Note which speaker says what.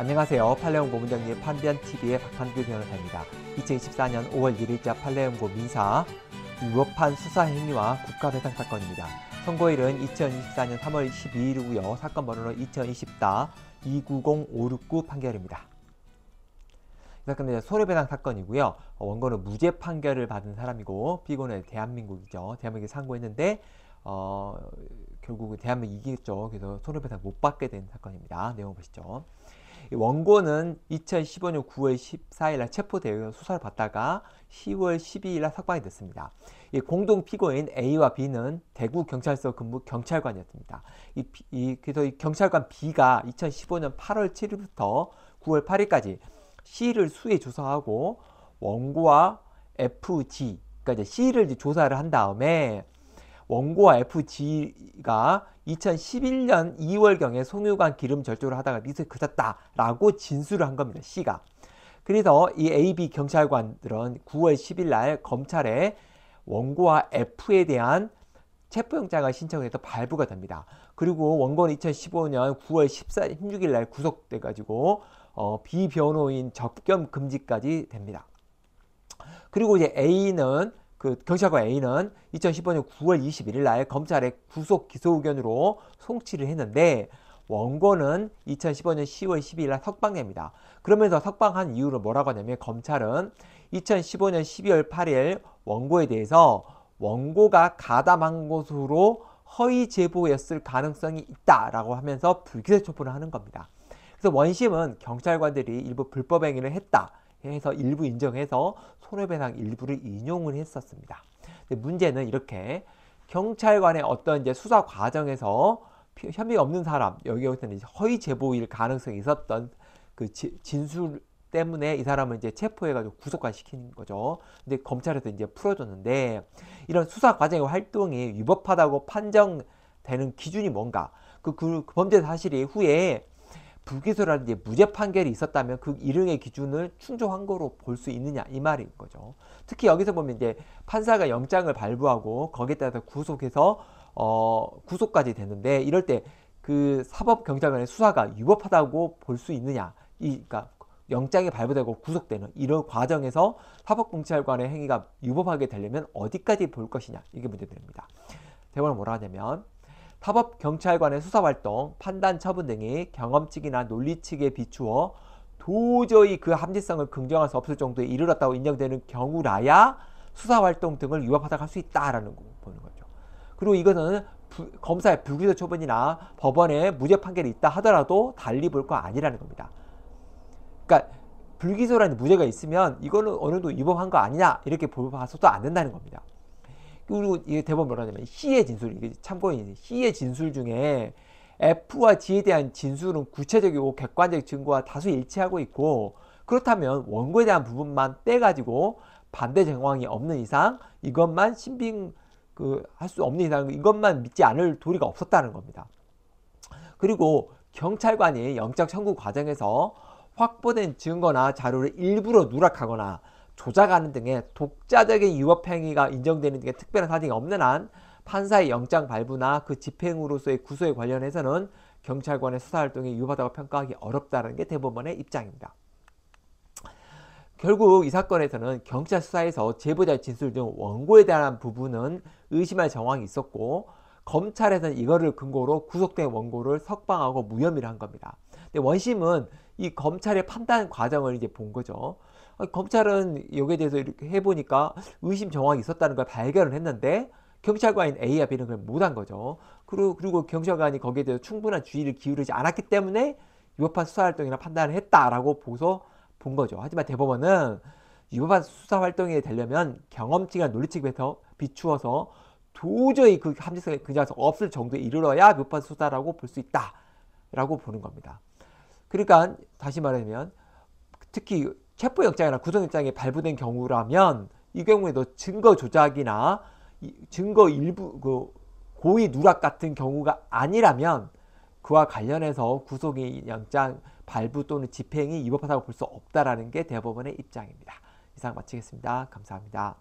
Speaker 1: 안녕하세요. 팔레옹 고문정리 판변TV의 박한규 변호사입니다. 2024년 5월 1일자 팔레옹고 민사 위법한 수사 행위와 국가배상 사건입니다. 선고일은 2024년 3월 12일이고요. 사건 번호는 2024 290569 판결입니다. 사건은 손해배상 사건이고요. 어, 원고는 무죄 판결을 받은 사람이고 피고는 대한민국이죠. 대한민국이 상고했는데 어, 결국 대한민국 이기겠죠. 그래서 손해배상 못 받게 된 사건입니다. 내용 보시죠. 원고는 2015년 9월 14일 날 체포되어 수사를 받다가 10월 12일 날 석방이 됐습니다. 이 공동 피고인 A와 B는 대구 경찰서 근무 경찰관이었습니다. 이, 이, 그래서 이 경찰관 B가 2015년 8월 7일부터 9월 8일까지 C를 수에 조사하고 원고와 FG 그러니까 이제 C를 이제 조사를 한 다음에 원고와 FG가 2011년 2월경에 송유관 기름 절조를 하다가 미수에 그쳤다라고 진술을 한 겁니다. C가. 그래서 이 AB 경찰관들은 9월 10일 날 검찰에 원고와 F에 대한 체포영장을 신청해서 발부가 됩니다. 그리고 원고는 2015년 9월 16일 날 구속돼가지고 어, 비변호인 접견 금지까지 됩니다. 그리고 이제 A는 그 경찰관 A는 2 0 1 5년 9월 21일 날 검찰의 구속 기소 의견으로 송치를 했는데 원고는 2015년 10월 12일 날 석방됩니다. 그러면서 석방한 이유를 뭐라고 하냐면 검찰은 2015년 12월 8일 원고에 대해서 원고가 가담한 것으로 허위 제보였을 가능성이 있다라고 하면서 불기소 처분을 하는 겁니다. 그래서 원심은 경찰관들이 일부 불법 행위를 했다. 해서 일부 인정해서 손해배상 일부를 인용을 했었습니다. 문제는 이렇게 경찰관의 어떤 이제 수사 과정에서 혐의가 없는 사람 여기에서는 허위 제보일 가능성이 있었던 그 진술 때문에 이 사람을 이제 체포해가지고 구속까 시킨 거죠. 근데 검찰에서 이제 풀어줬는데 이런 수사 과정의 활동이 위법하다고 판정되는 기준이 뭔가 그, 그 범죄 사실이 후에 불기소라는 게 무죄 판결이 있었다면 그 일응의 기준을 충족한 거로 볼 수 있느냐 이 말인 거죠. 특히 여기서 보면 이제 판사가 영장을 발부하고 거기에 따라서 구속해서 어, 구속까지 되는데 이럴 때 그 사법경찰관의 수사가 위법하다고볼 수 있느냐 이 그러니까 영장이 발부되고 구속되는 이런 과정에서 사법경찰관의 행위가 위법하게 되려면 어디까지 볼 것이냐 이게 문제됩니다. 대본은 뭐라 하냐면 사법 경찰관의 수사 활동, 판단 처분 등이 경험칙이나 논리칙에 비추어 도저히 그 합리성을 긍정할 수 없을 정도에 이르렀다고 인정되는 경우라야 수사 활동 등을 위법하다고 할 수 있다라는 거 보는 거죠. 그리고 이것은 부, 검사의 불기소 처분이나 법원의 무죄 판결이 있다 하더라도 달리 볼 거 아니라는 겁니다. 그러니까 불기소라는 무죄가 있으면 이거는 어느 정도 위법한 거 아니냐 이렇게 봐서도 안 된다는 겁니다. 그리고 이게 대법원 뭐라냐면 C의 진술, 이게 참고인 C의 진술 중에 F와 G에 대한 진술은 구체적이고 객관적 증거와 다수 일치하고 있고 그렇다면 원고에 대한 부분만 빼가지고 반대 정황이 없는 이상 이것만 신빙 그 할 수 없는 이상 이것만 믿지 않을 도리가 없었다는 겁니다. 그리고 경찰관이 영장 청구 과정에서 확보된 증거나 자료를 일부러 누락하거나 조작하는 등의 독자적인 위법행위가 인정되는 등의 특별한 사정이 없는 한 판사의 영장 발부나 그 집행으로서의 구속에 관련해서는 경찰관의 수사활동이 유효하다고 평가하기 어렵다는 게 대법원의 입장입니다. 결국 이 사건에서는 경찰 수사에서 제보자의 진술 등 원고에 대한 부분은 의심할 정황이 있었고 검찰에서는 이거를 근거로 구속된 원고를 석방하고 무혐의를 한 겁니다. 근데 원심은 이 검찰의 판단 과정을 이제 본 거죠. 검찰은 여기에 대해서 이렇게 해보니까 의심 정황이 있었다는 걸 발견을 했는데 경찰관인 A와 B는 그걸 못한 거죠. 그리고, 그리고 경찰관이 거기에 대해서 충분한 주의를 기울이지 않았기 때문에 위법한 수사활동이나 판단을 했다라고 보소 본 거죠. 하지만 대법원은 위법한 수사활동이 되려면 경험치가 논리측에 비추어서 도저히 그 합리성이 그냥 없을 정도에 이르러야 위법한 수사라고 볼 수 있다라고 보는 겁니다. 그러니까 다시 말하면 특히 체포영장이나 구속영장이 발부된 경우라면 이 경우에도 증거 조작이나 증거 일부 그 고의 누락 같은 경우가 아니라면 그와 관련해서 구속영장 발부 또는 집행이 위법하다고 볼 수 없다라는 게 대법원의 입장입니다. 이상 마치겠습니다. 감사합니다.